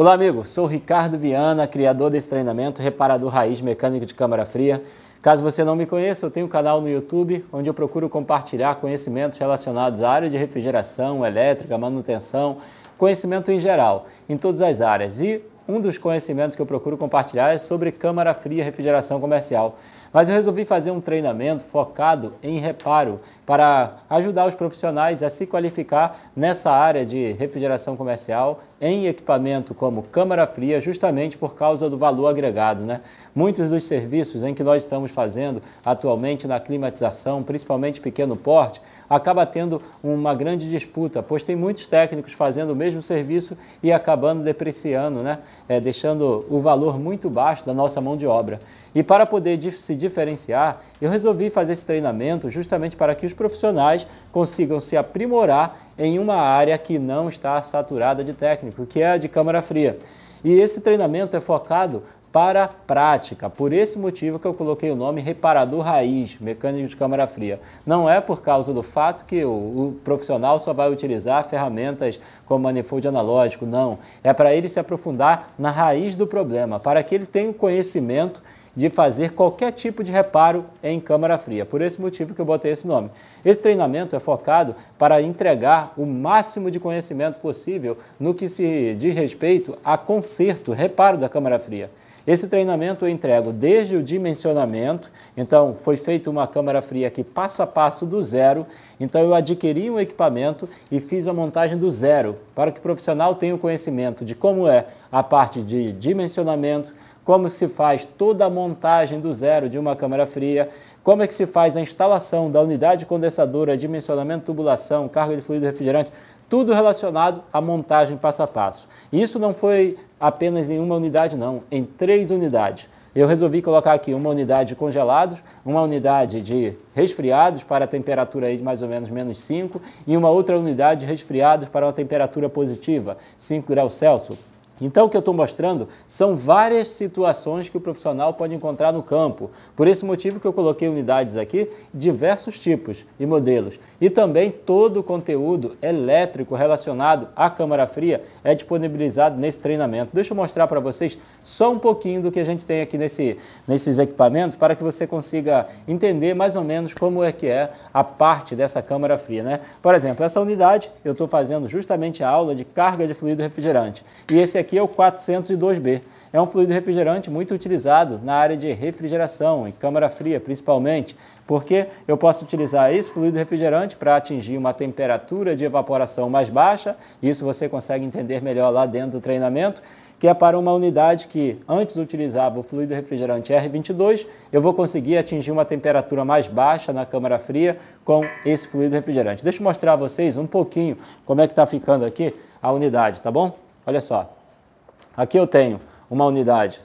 Olá, amigo. Sou Ricardo Viana, criador desse treinamento, reparador raiz mecânico de câmara fria. Caso você não me conheça, eu tenho um canal no YouTube onde eu procuro compartilhar conhecimentos relacionados à área de refrigeração, elétrica, manutenção, conhecimento em geral, em todas as áreas. E um dos conhecimentos que eu procuro compartilhar é sobre câmara fria e refrigeração comercial. Mas eu resolvi fazer um treinamento focado em reparo para ajudar os profissionais a se qualificar nessa área de refrigeração comercial em equipamento como câmara fria, justamente por causa do valor agregado. Né? Muitos dos serviços em que nós estamos fazendo atualmente na climatização, principalmente pequeno porte, acaba tendo uma grande disputa, pois tem muitos técnicos fazendo o mesmo serviço e acabando depreciando, né? É, deixando o valor muito baixo da nossa mão de obra. E para poder se diferenciar, eu resolvi fazer esse treinamento justamente para que os profissionais consigam se aprimorar em uma área que não está saturada de técnico, que é a de câmara fria. E esse treinamento é focado para a prática. Por esse motivo que eu coloquei o nome reparador raiz, mecânico de câmara fria. Não é por causa do fato que o, o profissional só vai utilizar ferramentas como manifold analógico, não. É para ele se aprofundar na raiz do problema, para que ele tenha o conhecimento de fazer qualquer tipo de reparo em câmara fria. Por esse motivo que eu botei esse nome. Esse treinamento é focado para entregar o máximo de conhecimento possível no que se diz respeito a conserto, reparo da câmara fria. Esse treinamento eu entrego desde o dimensionamento, então foi feita uma câmara fria aqui passo a passo do zero, então eu adquiri um equipamento e fiz a montagem do zero, para que o profissional tenha o conhecimento de como é a parte de dimensionamento, como se faz toda a montagem do zero de uma câmara fria, como é que se faz a instalação da unidade condensadora, dimensionamento, tubulação, carga de fluido refrigerante, tudo relacionado à montagem passo a passo. Isso não foi apenas em uma unidade, não, em três unidades. Eu resolvi colocar aqui uma unidade de congelados, uma unidade de resfriados para a temperatura aí de mais ou menos menos 5 e uma outra unidade de resfriados para uma temperatura positiva, 5 graus Celsius. Então, o que eu estou mostrando são várias situações que o profissional pode encontrar no campo. Por esse motivo que eu coloquei unidades aqui, diversos tipos e modelos. E também todo o conteúdo elétrico relacionado à câmara fria é disponibilizado nesse treinamento. Deixa eu mostrar para vocês só um pouquinho do que a gente tem aqui nesse, nesses equipamentos para que você consiga entender mais ou menos como é que é a parte dessa câmara fria. Né? Por exemplo, essa unidade eu estou fazendo justamente a aula de carga de fluido refrigerante. E esse aqui aqui é o 402B. É um fluido refrigerante muito utilizado na área de refrigeração, em câmara fria principalmente, porque eu posso utilizar esse fluido refrigerante para atingir uma temperatura de evaporação mais baixa, isso você consegue entender melhor lá dentro do treinamento, que é para uma unidade que antes utilizava o fluido refrigerante R22, eu vou conseguir atingir uma temperatura mais baixa na câmara fria com esse fluido refrigerante. Deixa eu mostrar a vocês um pouquinho como é que está ficando aqui a unidade, tá bom? Olha só. Aqui eu tenho uma unidade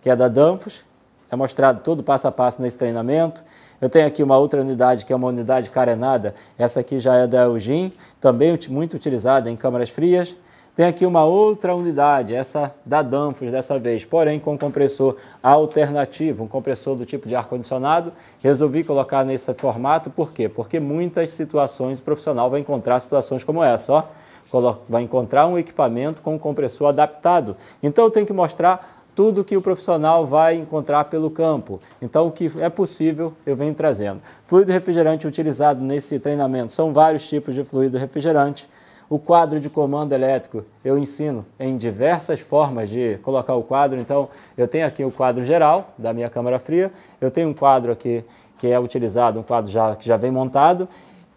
que é da Danfos, é mostrado todo passo a passo nesse treinamento. Eu tenho aqui uma outra unidade que é uma unidade carenada, essa aqui já é da Elgin, também muito utilizada em câmaras frias. Tem aqui uma outra unidade, essa da Danfos dessa vez, porém com compressor alternativo, um compressor do tipo de ar-condicionado. Resolvi colocar nesse formato, por quê? Porque muitas situações o profissional vai encontrar situações como essa, ó vai encontrar um equipamento com um compressor adaptado. Então eu tenho que mostrar tudo que o profissional vai encontrar pelo campo. Então, o que é possível, eu venho trazendo. Fluido refrigerante utilizado nesse treinamento são vários tipos de fluido refrigerante. O quadro de comando elétrico eu ensino em diversas formas de colocar o quadro. Então, eu tenho aqui o quadro geral da minha câmara fria, eu tenho um quadro aqui que é utilizado, um quadro já, que já vem montado,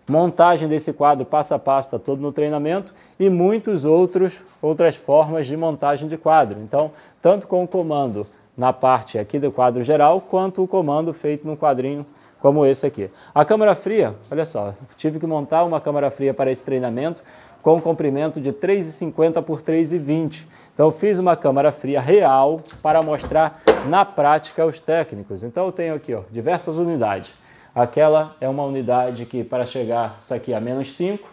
montagem desse quadro passo a passo está todo no treinamento e muitos outros outras formas de montagem de quadro. Então, tanto com o comando na parte aqui do quadro geral, quanto o comando feito num quadrinho como esse aqui. A câmara fria, olha só, tive que montar uma câmara fria para esse treinamento com comprimento de 3,50 por 3,20. Então fiz uma câmara fria real para mostrar na prática aos técnicos. Então eu tenho aqui ó, diversas unidades. Aquela é uma unidade que, para chegar isso aqui a menos 5,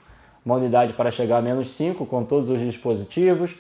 uma unidade para chegar a menos 5 com todos os dispositivos.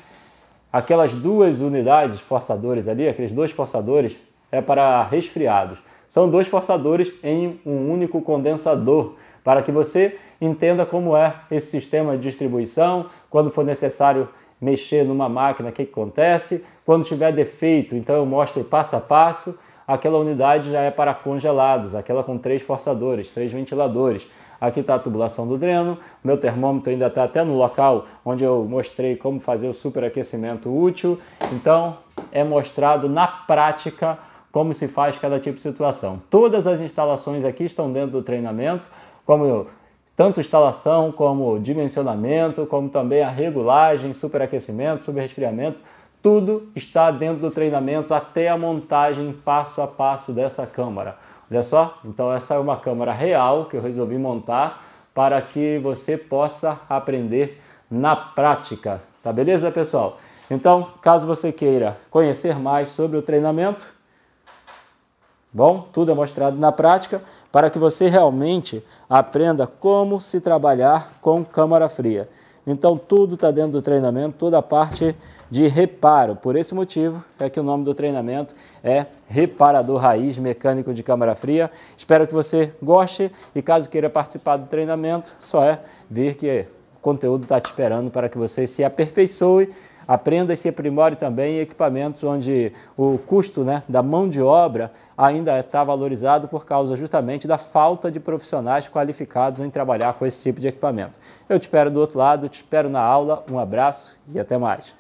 Aquelas duas unidades, forçadores ali, aqueles dois forçadores, é para resfriados. São dois forçadores em um único condensador, para que você entenda como é esse sistema de distribuição, quando for necessário mexer numa máquina, o que acontece, quando tiver defeito, então eu mostro passo a passo aquela unidade já é para congelados, aquela com três forçadores, três ventiladores. Aqui está a tubulação do dreno, meu termômetro ainda está até no local onde eu mostrei como fazer o superaquecimento útil. Então, é mostrado na prática como se faz cada tipo de situação. Todas as instalações aqui estão dentro do treinamento, como eu, tanto instalação como dimensionamento, como também a regulagem, superaquecimento, subresfriamento, tudo está dentro do treinamento até a montagem passo a passo dessa câmara. Olha só, então essa é uma câmara real que eu resolvi montar para que você possa aprender na prática, tá beleza, pessoal? Então, caso você queira conhecer mais sobre o treinamento, bom, tudo é mostrado na prática para que você realmente aprenda como se trabalhar com câmara fria. Então tudo está dentro do treinamento, toda a parte de reparo. Por esse motivo é que o nome do treinamento é Reparador Raiz Mecânico de Câmara Fria. Espero que você goste e caso queira participar do treinamento, só é vir que o conteúdo está te esperando para que você se aperfeiçoe Aprenda e se aprimore também em equipamentos onde o custo né, da mão de obra ainda está valorizado por causa justamente da falta de profissionais qualificados em trabalhar com esse tipo de equipamento. Eu te espero do outro lado, te espero na aula. Um abraço e até mais.